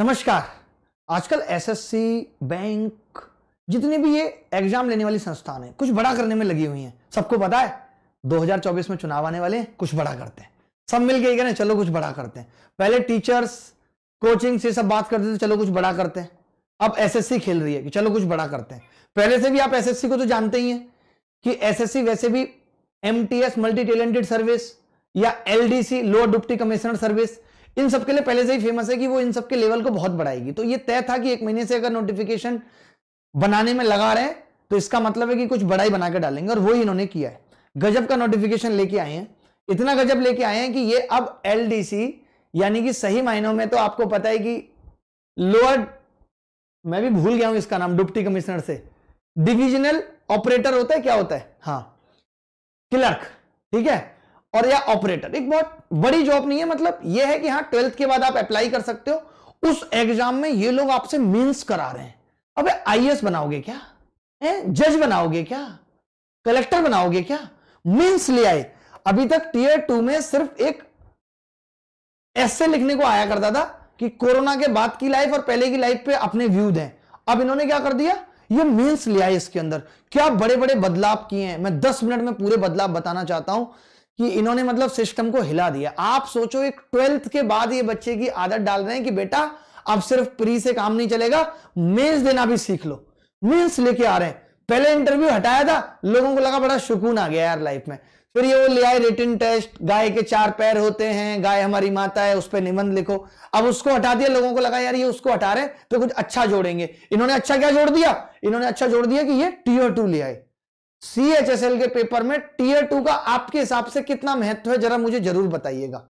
नमस्कार आजकल SSC bank जितने भी ये एग्जाम लेने वाली संस्थान है कुछ बड़ा करने में लगी हुई हैं सबको पता है 2024 में चुनाव आने वाले कुछ बड़ा करते हैं सब मिल के कहने चलो कुछ बड़ा करते हैं पहले टीचर्स कोचिंग से सब बात करते थे चलो कुछ बड़ा करते हैं अब एसएससी खेल रही है कि चलो कुछ बड़ा करते हैं पहले से भी आप एस को तो जानते ही हैं कि एस वैसे भी एस मल्टी टैलेंटेड सर्विस या C lower deputy commissioner service इन सब के लिए पहले से ही फेमस है कि वो इन सब के लेवल को बहुत बढ़ाएगी तो ये तय था कि एक महीने से अगर नोटिफिकेशन बनाने में लगा रहे हैं तो इसका मतलब है कि कुछ बड़ाई बनाकर डालेंगे और वो इन्होंने किया है गजब का नोटिफिकेशन लेके आए हैं इतना गजब लेके आए हैं कि ये अब एलडीसी यानी कि सही मायनों में तो आपको पता है कि लोअर मैं भी भूल गया हूं इसका नाम डिप्टी कमिश्नर से डिविजनल ऑपरेटर होता है क्या होता है हाँ क्लर्क ठीक है और या ऑपरेटर एक बहुत बड़ी जॉब नहीं है मतलब यह है कि हाँ ट्वेल्थ के बाद आप अप्लाई कर सकते हो उस एग्जाम में ये लोग आपसे मीन्स करा रहे हैं अब आईएएस बनाओगे क्या है? जज बनाओगे क्या कलेक्टर बनाओगे क्या मीन्स ले आए अभी तक टीयर टू में सिर्फ एक ऐसे लिखने को आया करता था कि कोरोना के बाद की लाइफ और पहले की लाइफ पे अपने व्यू दें अब इन्होंने क्या कर दिया ये मीन्स लिया है इसके अंदर क्या बड़े बड़े बदलाव किए हैं मैं दस मिनट में पूरे बदलाव बताना चाहता हूं कि इन्होंने मतलब सिस्टम को हिला दिया आप सोचो एक ट्वेल्थ के बाद ये बच्चे की आदत डाल रहे हैं कि बेटा अब सिर्फ प्री से काम नहीं चलेगा मेंस देना भी सीख लो मेंस लेके आ रहे हैं पहले इंटरव्यू हटाया था लोगों को लगा बड़ा सुकून आ गया यार लाइफ में फिर ये वो ले आए रिटर्न टेस्ट गाय के चार पैर होते हैं गाय हमारी माता है उस पर निबंध लिखो अब उसको हटा दिया लोगों को लगा यार ये उसको हटा रहे हैं तो कुछ अच्छा जोड़ेंगे इन्होंने अच्छा क्या जोड़ दिया इन्होंने अच्छा जोड़ दिया कि ये टीयर टू ले आए सी एच एस एल के पेपर में टीयर टू का आपके हिसाब से कितना महत्व है जरा मुझे जरूर बताइएगा